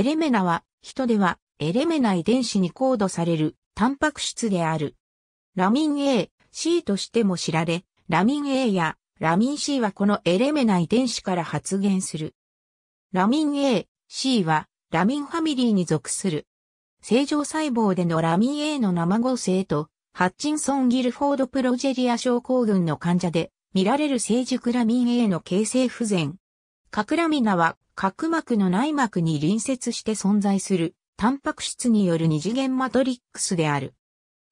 エレメナは、人では、エレメナ遺伝子にコードされる、タンパク質である。ラミン A、C としても知られ、ラミン A やラミン C はこのエレメナ遺伝子から発現する。ラミン A、C はラミンファミリーに属する。正常細胞でのラミン A の生合成と、ハッチンソン・ギルフォード・プロジェリア症候群の患者で見られる成熟ラミン A の形成不全。カクラミナは角膜の内膜に隣接して存在する、タンパク質による二次元マトリックスである。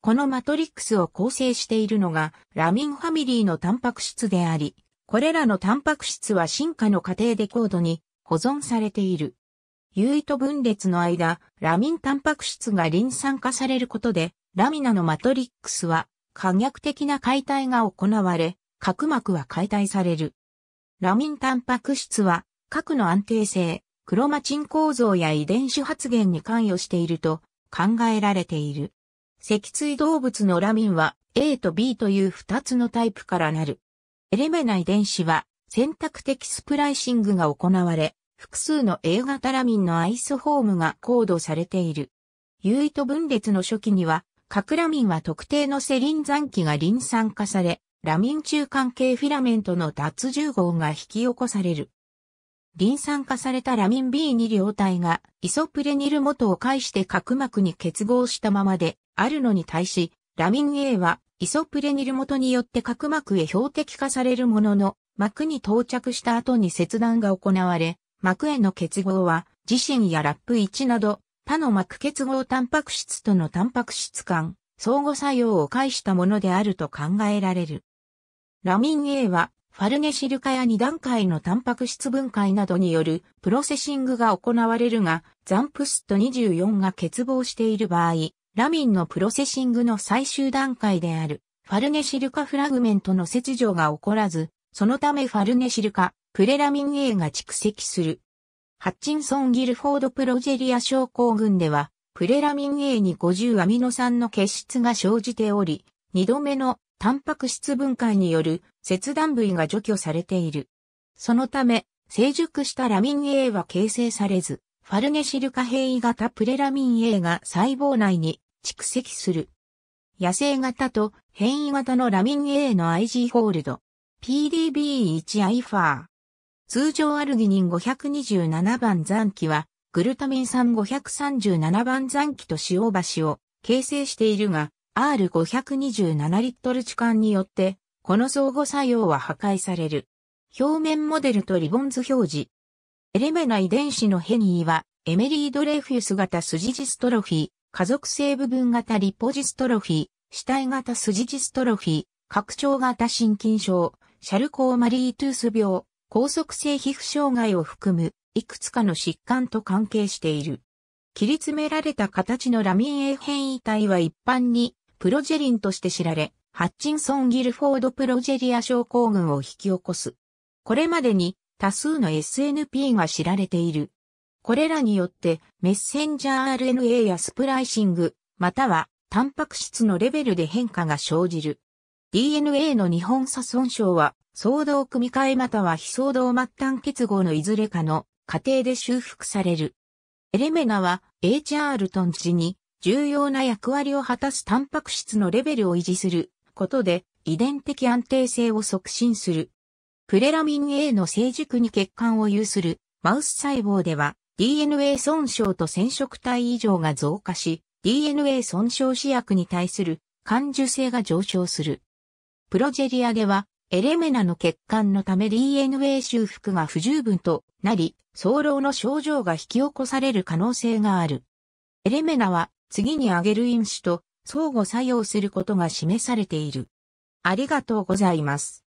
このマトリックスを構成しているのが、ラミンファミリーのタンパク質であり、これらのタンパク質は進化の過程で高度に保存されている。優位と分裂の間、ラミンタンパク質がリン酸化されることで、ラミナのマトリックスは可逆的な解体が行われ、角膜は解体される。ラミンタンパク質は核の安定性、クロマチン構造や遺伝子発現に関与していると考えられている。脊椎動物のラミンは A と B という2つのタイプからなる。エレメナ遺伝子は選択的スプライシングが行われ、複数の A 型ラミンのアイスフォームがコードされている。優位と分裂の初期には、核ラミンは特定のセリン残機がリン酸化され、ラミン中間系フィラメントの脱重合が引き起こされる。リン酸化されたラミン B2 両体がイソプレニル元を介して角膜に結合したままであるのに対し、ラミン A はイソプレニル元によって角膜へ標的化されるものの、膜に到着した後に切断が行われ、膜への結合は自身やラップ1など他の膜結合タンパク質とのタンパク質間、相互作用を介したものであると考えられる。ラミン A はファルゲシル化や二段階のタンパク質分解などによるプロセシングが行われるが、ザンプスト24が欠乏している場合、ラミンのプロセシングの最終段階である、ファルゲシル化フラグメントの切除が起こらず、そのためファルゲシル化、プレラミン A が蓄積する。ハッチンソン・ギルフォード・プロジェリア症候群では、プレラミン A に50アミノ酸の結質が生じており、2度目のタンパク質分解による切断部位が除去されている。そのため、成熟したラミン A は形成されず、ファルネシルカ変異型プレラミン A が細胞内に蓄積する。野生型と変異型のラミン A の IG ホールド。PDB1 α 通常アルギニン527番残機は、グルタミン酸537番残機と塩橋を形成しているが、R527 リットル置換によって、この相互作用は破壊される。表面モデルとリボンズ表示。エレメナ遺伝子の変異は、エメリードレフィウス型筋ジストロフィー、家族性部分型リポジストロフィー、死体型筋ジストロフィー、拡張型心筋症、シャルコーマリートゥース病、高速性皮膚障害を含む、いくつかの疾患と関係している。切り詰められた形のラミン A 変異体は一般にプロジェリンとして知られ、ハッチンソン・ギルフォード・プロジェリア症候群を引き起こす。これまでに多数の SNP が知られている。これらによってメッセンジャー RNA やスプライシング、またはタンパク質のレベルで変化が生じる。DNA の日本差損傷は、相動組み換えまたは非相動末端結合のいずれかの過程で修復される。エレメナは H. r トン氏に重要な役割を果たすタンパク質のレベルを維持することで遺伝的安定性を促進する。プレラミン A の成熟に欠陥を有するマウス細胞では DNA 損傷と染色体異常が増加し DNA 損傷試薬に対する感受性が上昇する。プロジェリアではエレメナの欠陥のため DNA 修復が不十分となり、早漏の症状が引き起こされる可能性がある。エレメナは次に挙げる因子と相互作用することが示されている。ありがとうございます。